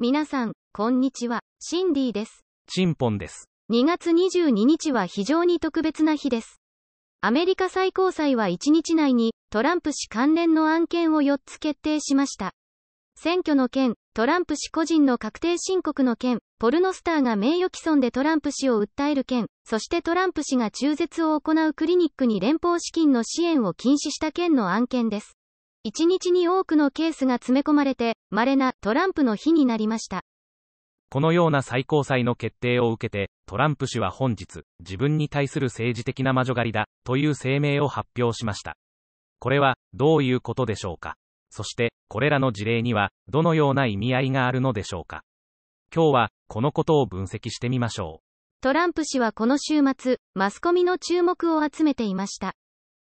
皆さん、こんにちは、シンディです。チンポンです。2月22日は非常に特別な日です。アメリカ最高裁は1日内にトランプ氏関連の案件を4つ決定しました。選挙の件、トランプ氏個人の確定申告の件、ポルノスターが名誉毀損でトランプ氏を訴える件、そしてトランプ氏が中絶を行うクリニックに連邦資金の支援を禁止した件の案件です。1日に多くのケースが詰め込まれて、稀なトランプの日になりました。このような最高裁の決定を受けて、トランプ氏は本日、自分に対する政治的な魔女狩りだ、という声明を発表しました。これは、どういうことでしょうかそして、これらの事例には、どのような意味合いがあるのでしょうか今日は、このことを分析してみましょう。トランプ氏はこの週末、マスコミの注目を集めていました。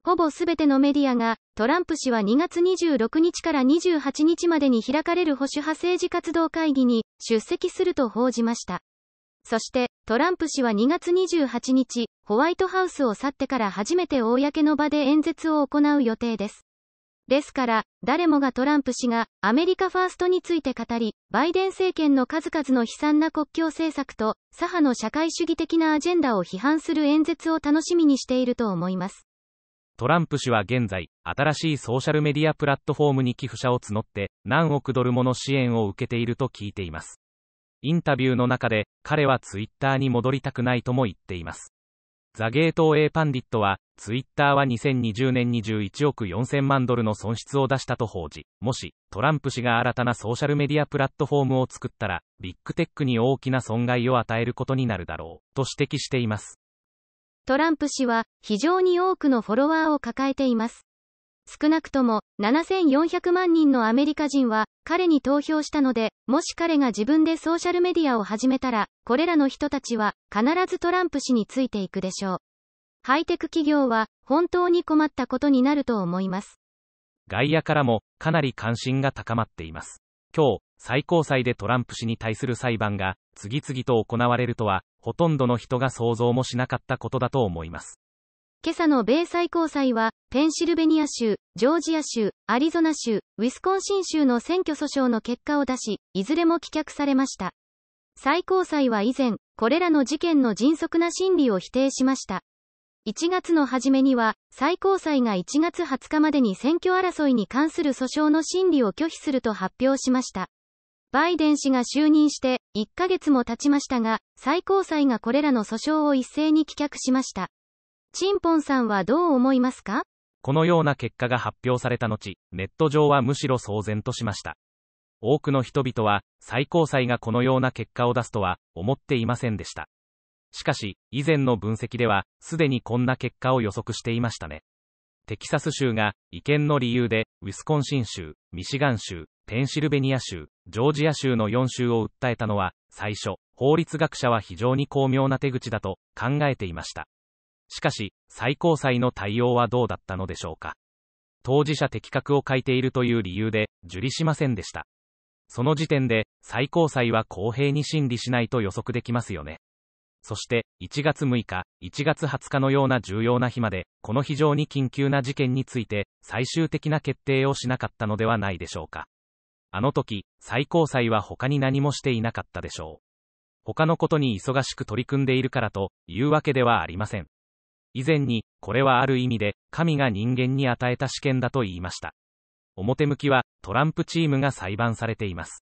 ほぼすべてのメディアが、トランプ氏は2月26日から28日までに開かれる保守派政治活動会議に出席すると報じました。そして、トランプ氏は2月28日、ホワイトハウスを去ってから初めて公の場で演説を行う予定です。ですから、誰もがトランプ氏がアメリカファーストについて語り、バイデン政権の数々の悲惨な国境政策と、左派の社会主義的なアジェンダを批判する演説を楽しみにしていると思います。トランプ氏は現在、新しいソーシャルメディアプラットフォームに寄付者を募って、何億ドルもの支援を受けていると聞いています。インタビューの中で、彼はツイッターに戻りたくないとも言っています。ザ・ゲートウェイ・パンディットは、ツイッターは2020年21億4000万ドルの損失を出したと報じ、もし、トランプ氏が新たなソーシャルメディアプラットフォームを作ったら、ビッグテックに大きな損害を与えることになるだろう、と指摘しています。トランプ氏は非常に多くのフォロワーを抱えています。少なくとも7400万人のアメリカ人は彼に投票したので、もし彼が自分でソーシャルメディアを始めたら、これらの人たちは必ずトランプ氏についていくでしょう。ハイテク企業は本当に困ったことになると思います。外野からもかなり関心が高まっています。今日、最高裁でトランプ氏に対する裁判が次々と行われるとはほとんどの人が想像もしなかったことだと思います。今朝の米最高裁は、ペンシルベニア州、ジョージア州、アリゾナ州、ウィスコンシン州の選挙訴訟の結果を出し、いずれも棄却されました。最高裁は以前、これらの事件の迅速な審理を否定しました。1月の初めには、最高裁が1月20日までに選挙争いに関する訴訟の審理を拒否すると発表しました。バイデン氏が就任して、1ヶ月も経ちましたが、最高裁がこれらの訴訟を一斉に棄却しました。チンポンさんはどう思いますかこのような結果が発表された後、ネット上はむしろ騒然としました。多くの人々は、最高裁がこのような結果を出すとは思っていませんでした。しかし、以前の分析では、すでにこんな結果を予測していましたね。テキサス州が違憲の理由で、ウィスコンシン州、ミシガン州、ペンシルベニア州、ジョージア州の4州を訴えたのは、最初、法律学者は非常に巧妙な手口だと考えていました。しかし、最高裁の対応はどうだったのでしょうか。当事者的確を欠いているという理由で、受理しませんでした。その時点で、最高裁は公平に審理しないと予測できますよね。そして、1月6日、1月20日のような重要な日まで、この非常に緊急な事件について、最終的な決定をしなかったのではないでしょうか。あの時、最高裁は他に何もしていなかったでしょう。他のことに忙しく取り組んでいるからというわけではありません。以前に、これはある意味で、神が人間に与えた試験だと言いました。表向きは、トランプチームが裁判されています。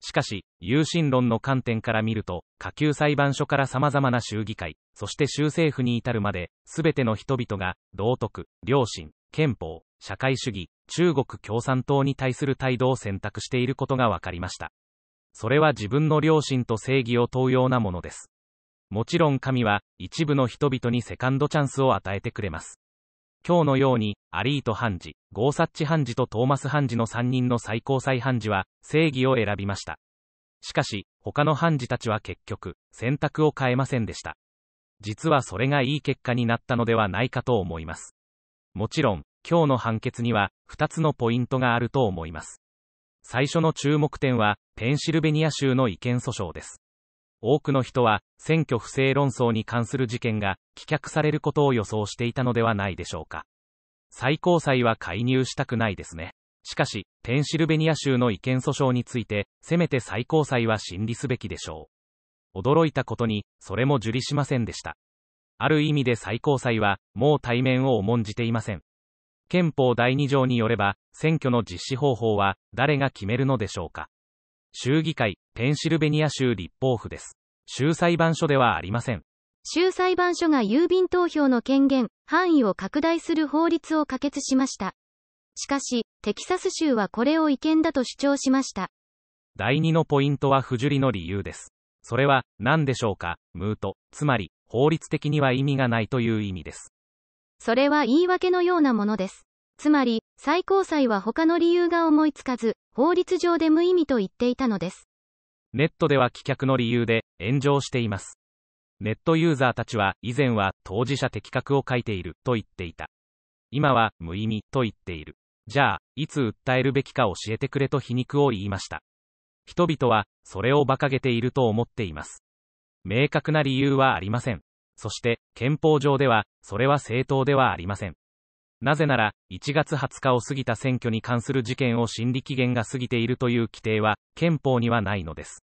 しかし、有心論の観点から見ると、下級裁判所から様々な州議会、そして州政府に至るまで、すべての人々が、道徳、良心、憲法、社会主義、中国共産党に対する態度を選択していることが分かりました。それは自分の良心と正義を問うようなものです。もちろん神は、一部の人々にセカンドチャンスを与えてくれます。今日のように、アリート判事、ゴーサッチ判事とトーマス判事の3人の最高裁判事は、正義を選びました。しかし、他の判事たちは結局、選択を変えませんでした。実はそれがいい結果になったのではないかと思います。もちろん、今日の判決には、2つのポイントがあると思います。最初の注目点は、ペンシルベニア州の違憲訴訟です。多くの人は、選挙不正論争に関する事件が、棄却されることを予想していたのではないでしょうか。最高裁は介入したくないですね。しかし、ペンシルベニア州の違憲訴訟について、せめて最高裁は審理すべきでしょう。驚いたことに、それも受理しませんでした。ある意味で最高裁は、もう対面を重んじていません。憲法第2条によれば、選挙の実施方法は誰が決めるのでしょうか。州議会、ペンシルベニア州立法府です。州裁判所ではありません。州裁判所が郵便投票の権限、範囲を拡大する法律を可決しました。しかし、テキサス州はこれを違憲だと主張しました。第2のポイントは不受理の理由です。それは、何でしょうか、ムート、つまり、法律的には意味がないという意味です。それは言い訳のようなものです。つまり、最高裁は他の理由が思いつかず、法律上で無意味と言っていたのです。ネットでは棄却の理由で炎上しています。ネットユーザーたちは以前は当事者的確を書いていると言っていた。今は無意味と言っている。じゃあ、いつ訴えるべきか教えてくれと皮肉を言いました。人々はそれを馬鹿げていると思っています。明確な理由はありません。そして、憲法上では、それは正当ではありません。なぜなら、1月20日を過ぎた選挙に関する事件を審理期限が過ぎているという規定は、憲法にはないのです。